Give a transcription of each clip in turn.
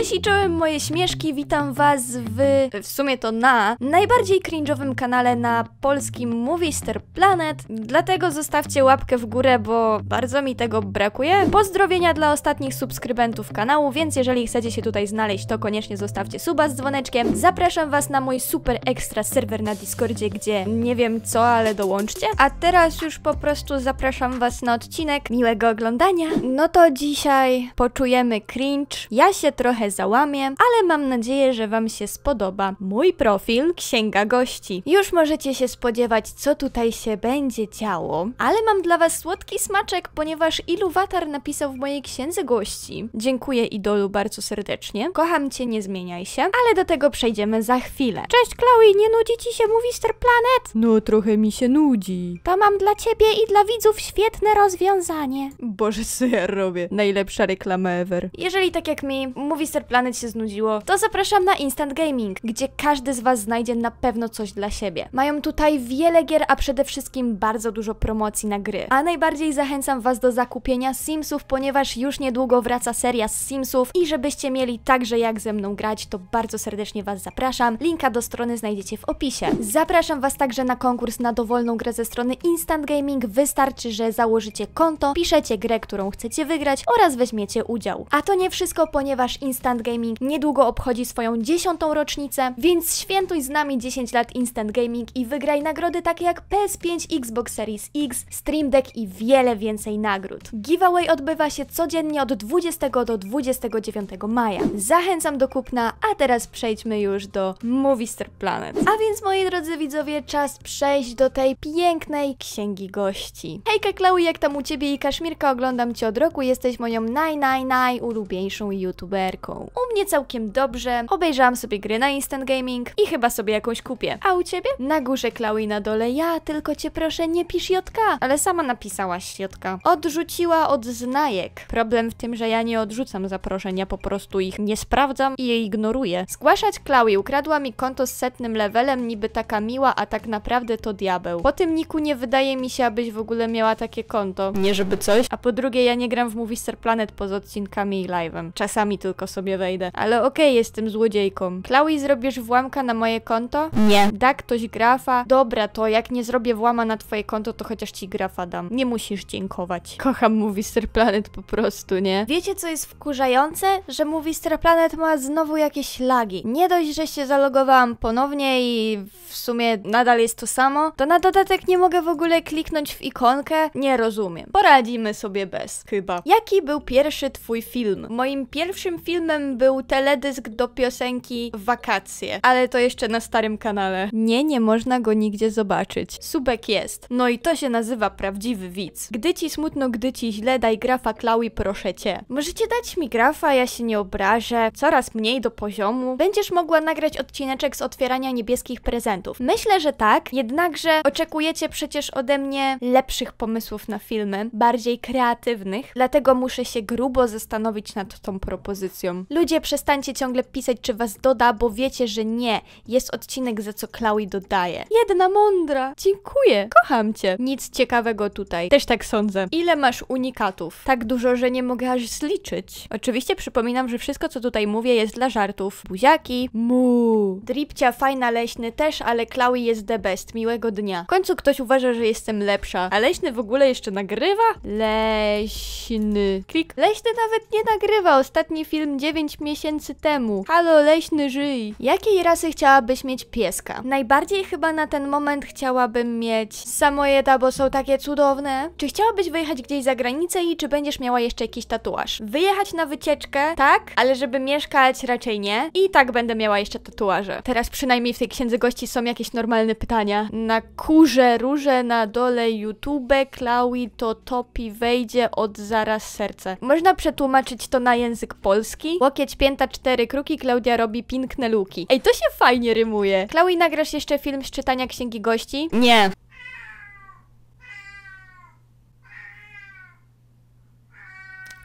Cześć i czołem moje śmieszki, witam was w, w sumie to na, najbardziej cringe'owym kanale na polskim Movister Planet, dlatego zostawcie łapkę w górę, bo bardzo mi tego brakuje. Pozdrowienia dla ostatnich subskrybentów kanału, więc jeżeli chcecie się tutaj znaleźć, to koniecznie zostawcie suba z dzwoneczkiem. Zapraszam was na mój super ekstra serwer na Discordzie, gdzie nie wiem co, ale dołączcie. A teraz już po prostu zapraszam was na odcinek, miłego oglądania. No to dzisiaj poczujemy cringe, ja się trochę załamię, załamie, ale mam nadzieję, że Wam się spodoba. Mój profil Księga Gości. Już możecie się spodziewać, co tutaj się będzie działo, ale mam dla Was słodki smaczek, ponieważ Iluwatar napisał w mojej Księdze Gości. Dziękuję Idolu bardzo serdecznie. Kocham Cię, nie zmieniaj się, ale do tego przejdziemy za chwilę. Cześć Chloe, nie nudzi Ci się Movister Planet? No trochę mi się nudzi. To mam dla Ciebie i dla widzów świetne rozwiązanie. Boże, co ja robię? Najlepsza reklama ever. Jeżeli tak jak mi, Movister Planet się znudziło, to zapraszam na Instant Gaming, gdzie każdy z Was znajdzie na pewno coś dla siebie. Mają tutaj wiele gier, a przede wszystkim bardzo dużo promocji na gry. A najbardziej zachęcam Was do zakupienia Simsów, ponieważ już niedługo wraca seria z Simsów i żebyście mieli także jak ze mną grać, to bardzo serdecznie Was zapraszam. Linka do strony znajdziecie w opisie. Zapraszam Was także na konkurs na dowolną grę ze strony Instant Gaming. Wystarczy, że założycie konto, piszecie grę, którą chcecie wygrać oraz weźmiecie udział. A to nie wszystko, ponieważ Instant Instant Gaming niedługo obchodzi swoją dziesiątą rocznicę, więc świętuj z nami 10 lat Instant Gaming i wygraj nagrody takie jak PS5, Xbox Series X, Stream Deck i wiele więcej nagród. Giveaway odbywa się codziennie od 20 do 29 maja. Zachęcam do kupna, a teraz przejdźmy już do Movistar Planet. A więc moi drodzy widzowie, czas przejść do tej pięknej księgi gości. Hejka Chloe, jak tam u Ciebie i Kaszmirka? Oglądam Cię od roku, jesteś moją naj, naj, naj ulubieńszą youtuberką. U mnie całkiem dobrze, obejrzałam sobie gry na Instant Gaming i chyba sobie jakąś kupię. A u ciebie? Na górze Chloe na dole ja, tylko cię proszę nie pisz Jotka. Ale sama napisałaś Jotka. Odrzuciła od znajek. Problem w tym, że ja nie odrzucam zaproszenia, po prostu ich nie sprawdzam i je ignoruję. Zgłaszać Chloe, ukradła mi konto z setnym levelem, niby taka miła, a tak naprawdę to diabeł. Po tym niku nie wydaje mi się, abyś w ogóle miała takie konto. Nie żeby coś. A po drugie ja nie gram w Moviestar Planet poza odcinkami i live'em. Czasami tylko sobie sobie wejdę. Ale okej, okay, jestem złodziejką. Chloe, zrobisz włamka na moje konto? Nie. Da ktoś grafa? Dobra, to jak nie zrobię włama na twoje konto, to chociaż ci grafa dam. Nie musisz dziękować. Kocham Movistar Planet po prostu, nie? Wiecie, co jest wkurzające? Że Movistar Planet ma znowu jakieś lagi. Nie dość, że się zalogowałam ponownie i w sumie nadal jest to samo, to na dodatek nie mogę w ogóle kliknąć w ikonkę. Nie rozumiem. Poradzimy sobie bez, chyba. Jaki był pierwszy twój film? Moim pierwszym filmem był teledysk do piosenki Wakacje, ale to jeszcze na starym kanale. Nie, nie można go nigdzie zobaczyć. Subek jest. No i to się nazywa prawdziwy widz. Gdy ci smutno, gdy ci źle, daj grafa Klaui, proszę cię. Możecie dać mi grafa, ja się nie obrażę. Coraz mniej do poziomu. Będziesz mogła nagrać odcineczek z otwierania niebieskich prezentów. Myślę, że tak, jednakże oczekujecie przecież ode mnie lepszych pomysłów na filmy, bardziej kreatywnych, dlatego muszę się grubo zastanowić nad tą propozycją. Ludzie, przestańcie ciągle pisać, czy was doda, bo wiecie, że nie. Jest odcinek, za co Chloe dodaje. Jedna mądra. Dziękuję. Kocham cię. Nic ciekawego tutaj. Też tak sądzę. Ile masz unikatów? Tak dużo, że nie mogę aż zliczyć. Oczywiście przypominam, że wszystko, co tutaj mówię, jest dla żartów. Buziaki. Mu. Dripcia fajna, leśny też, ale Chloe jest the best. Miłego dnia. W końcu ktoś uważa, że jestem lepsza. A leśny w ogóle jeszcze nagrywa? Leśny. Klik. Leśny nawet nie nagrywa. Ostatni film, gdzie 9 miesięcy temu. Halo, leśny żyj! Jakiej rasy chciałabyś mieć pieska? Najbardziej chyba na ten moment chciałabym mieć samojeda, bo są takie cudowne. Czy chciałabyś wyjechać gdzieś za granicę i czy będziesz miała jeszcze jakiś tatuaż? Wyjechać na wycieczkę? Tak, ale żeby mieszkać raczej nie. I tak będę miała jeszcze tatuaże. Teraz przynajmniej w tej księdze gości są jakieś normalne pytania. Na kurze róże na dole YouTube, Klaui to topi wejdzie od zaraz serce. Można przetłumaczyć to na język polski? Łokieć pięta cztery kruki, Klaudia robi piękne luki. Ej, to się fajnie rymuje. Chloe, nagrasz jeszcze film z czytania Księgi Gości? Nie.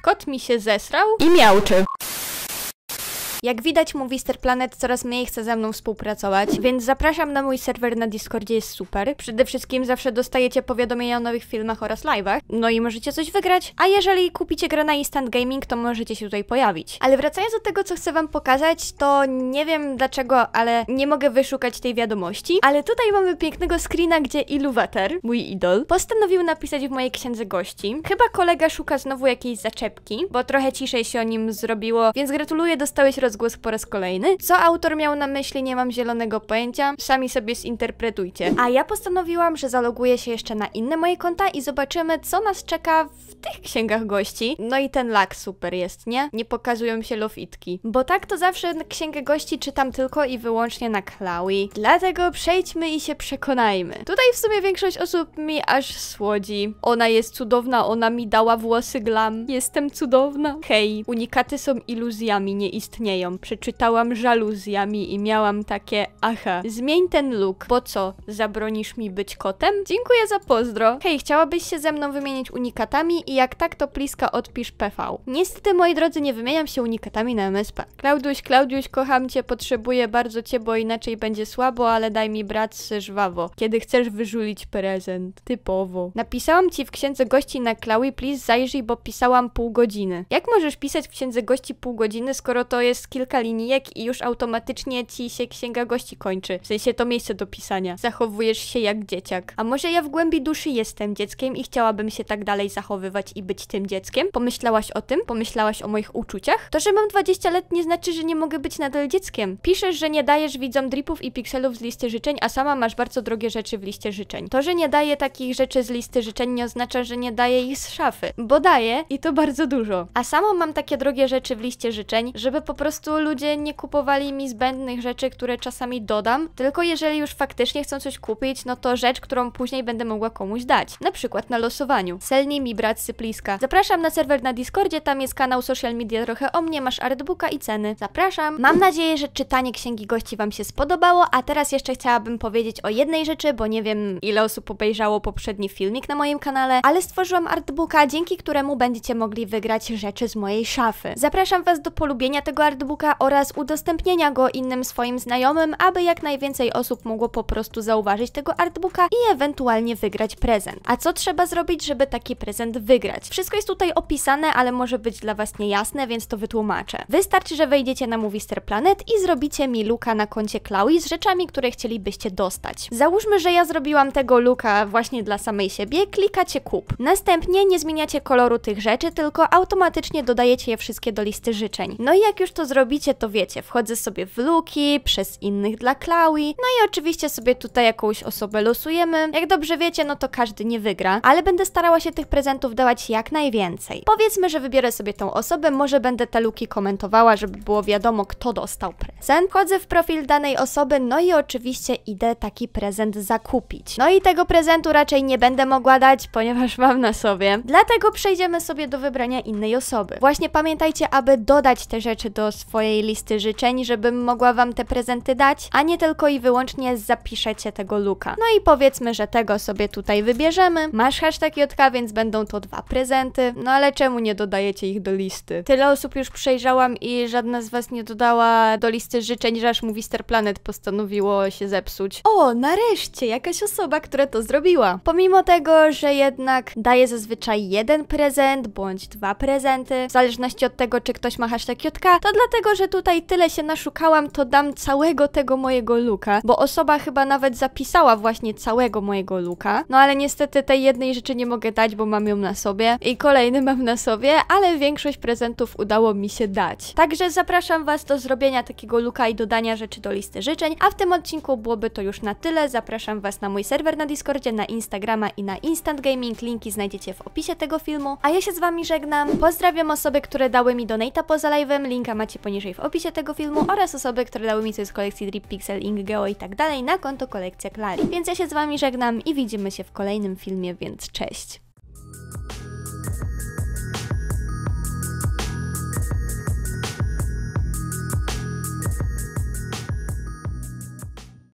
Kot mi się zesrał. I miałczy. Jak widać, Movister Planet coraz mniej chce ze mną współpracować, więc zapraszam na mój serwer na Discordzie, jest super. Przede wszystkim zawsze dostajecie powiadomienia o nowych filmach oraz live'ach, no i możecie coś wygrać, a jeżeli kupicie grę na Instant Gaming, to możecie się tutaj pojawić. Ale wracając do tego, co chcę wam pokazać, to nie wiem dlaczego, ale nie mogę wyszukać tej wiadomości, ale tutaj mamy pięknego screena, gdzie Vater, mój idol, postanowił napisać w mojej księdze gości. Chyba kolega szuka znowu jakiejś zaczepki, bo trochę ciszej się o nim zrobiło, więc gratuluję, dostałeś rozwiązanie rozgłos po raz kolejny. Co autor miał na myśli, nie mam zielonego pojęcia. Sami sobie zinterpretujcie. A ja postanowiłam, że zaloguję się jeszcze na inne moje konta i zobaczymy, co nas czeka w tych księgach gości. No i ten lak super jest, nie? Nie pokazują się lofitki. Bo tak to zawsze księgę gości czytam tylko i wyłącznie na Chloe. Dlatego przejdźmy i się przekonajmy. Tutaj w sumie większość osób mi aż słodzi. Ona jest cudowna, ona mi dała włosy glam. Jestem cudowna. Hej, unikaty są iluzjami, nie istnieją istnieją. Przeczytałam żaluzjami i miałam takie aha, zmień ten look, po co? Zabronisz mi być kotem? Dziękuję za pozdro. Hej, chciałabyś się ze mną wymienić unikatami i jak tak, to pliska odpisz PV. Niestety, moi drodzy, nie wymieniam się unikatami na MSP. Klaudiusz, Klaudiuś, kocham cię, potrzebuję bardzo cię, bo inaczej będzie słabo, ale daj mi brat żwawo, kiedy chcesz wyżulić prezent. Typowo. Napisałam ci w księdze gości na Klaui, please zajrzyj, bo pisałam pół godziny. Jak możesz pisać w księdze gości pół godziny, skoro to jest kilka linijek i już automatycznie ci się księga gości kończy. W sensie to miejsce do pisania. Zachowujesz się jak dzieciak. A może ja w głębi duszy jestem dzieckiem i chciałabym się tak dalej zachowywać i być tym dzieckiem? Pomyślałaś o tym? Pomyślałaś o moich uczuciach? To, że mam 20 lat nie znaczy, że nie mogę być nadal dzieckiem. Piszesz, że nie dajesz widzom dripów i pikselów z listy życzeń, a sama masz bardzo drogie rzeczy w liście życzeń. To, że nie daję takich rzeczy z listy życzeń nie oznacza, że nie daję ich z szafy. Bo daję i to bardzo dużo. A sama mam takie drogie rzeczy w liście życzeń, żeby po prostu prostu ludzie nie kupowali mi zbędnych rzeczy, które czasami dodam, tylko jeżeli już faktycznie chcą coś kupić, no to rzecz, którą później będę mogła komuś dać. Na przykład na losowaniu. Selni mi brat Sypliska. Zapraszam na serwer na Discordzie, tam jest kanał social media trochę o mnie, masz artbooka i ceny. Zapraszam. Mam nadzieję, że czytanie księgi gości wam się spodobało, a teraz jeszcze chciałabym powiedzieć o jednej rzeczy, bo nie wiem ile osób obejrzało poprzedni filmik na moim kanale, ale stworzyłam artbooka, dzięki któremu będziecie mogli wygrać rzeczy z mojej szafy. Zapraszam was do polubienia tego artbooka, artbooka oraz udostępnienia go innym swoim znajomym, aby jak najwięcej osób mogło po prostu zauważyć tego artbooka i ewentualnie wygrać prezent. A co trzeba zrobić, żeby taki prezent wygrać? Wszystko jest tutaj opisane, ale może być dla Was niejasne, więc to wytłumaczę. Wystarczy, że wejdziecie na Movister Planet i zrobicie mi luka na koncie Chloe z rzeczami, które chcielibyście dostać. Załóżmy, że ja zrobiłam tego luka właśnie dla samej siebie, klikacie kup. Następnie nie zmieniacie koloru tych rzeczy, tylko automatycznie dodajecie je wszystkie do listy życzeń. No i jak już to zrobicie, zrobicie, to wiecie, wchodzę sobie w luki, przez innych dla klaui, no i oczywiście sobie tutaj jakąś osobę losujemy. Jak dobrze wiecie, no to każdy nie wygra, ale będę starała się tych prezentów dawać jak najwięcej. Powiedzmy, że wybiorę sobie tą osobę, może będę te luki komentowała, żeby było wiadomo, kto dostał prezent. Wchodzę w profil danej osoby, no i oczywiście idę taki prezent zakupić. No i tego prezentu raczej nie będę mogła dać, ponieważ mam na sobie. Dlatego przejdziemy sobie do wybrania innej osoby. Właśnie pamiętajcie, aby dodać te rzeczy do swojego swojej listy życzeń, żebym mogła Wam te prezenty dać, a nie tylko i wyłącznie zapiszecie tego luka. No i powiedzmy, że tego sobie tutaj wybierzemy. Masz hashtag Jotka, więc będą to dwa prezenty. No ale czemu nie dodajecie ich do listy? Tyle osób już przejrzałam i żadna z Was nie dodała do listy życzeń, że aż Movister Planet postanowiło się zepsuć. O, nareszcie! Jakaś osoba, która to zrobiła. Pomimo tego, że jednak daje zazwyczaj jeden prezent bądź dwa prezenty, w zależności od tego, czy ktoś ma hashtag Jotka, to dlatego dlatego, że tutaj tyle się naszukałam, to dam całego tego mojego luka, bo osoba chyba nawet zapisała właśnie całego mojego luka. No ale niestety tej jednej rzeczy nie mogę dać, bo mam ją na sobie i kolejny mam na sobie, ale większość prezentów udało mi się dać. Także zapraszam Was do zrobienia takiego luka i dodania rzeczy do listy życzeń, a w tym odcinku byłoby to już na tyle. Zapraszam Was na mój serwer na Discordzie, na Instagrama i na Instant Gaming. Linki znajdziecie w opisie tego filmu. A ja się z Wami żegnam. Pozdrawiam osoby, które dały mi donata poza live'em. Linka macie poniżej w opisie tego filmu oraz osoby, które dały mi coś z kolekcji Drip Pixel, Ingeo i tak dalej na konto kolekcja Klari. Więc ja się z Wami żegnam i widzimy się w kolejnym filmie, więc cześć!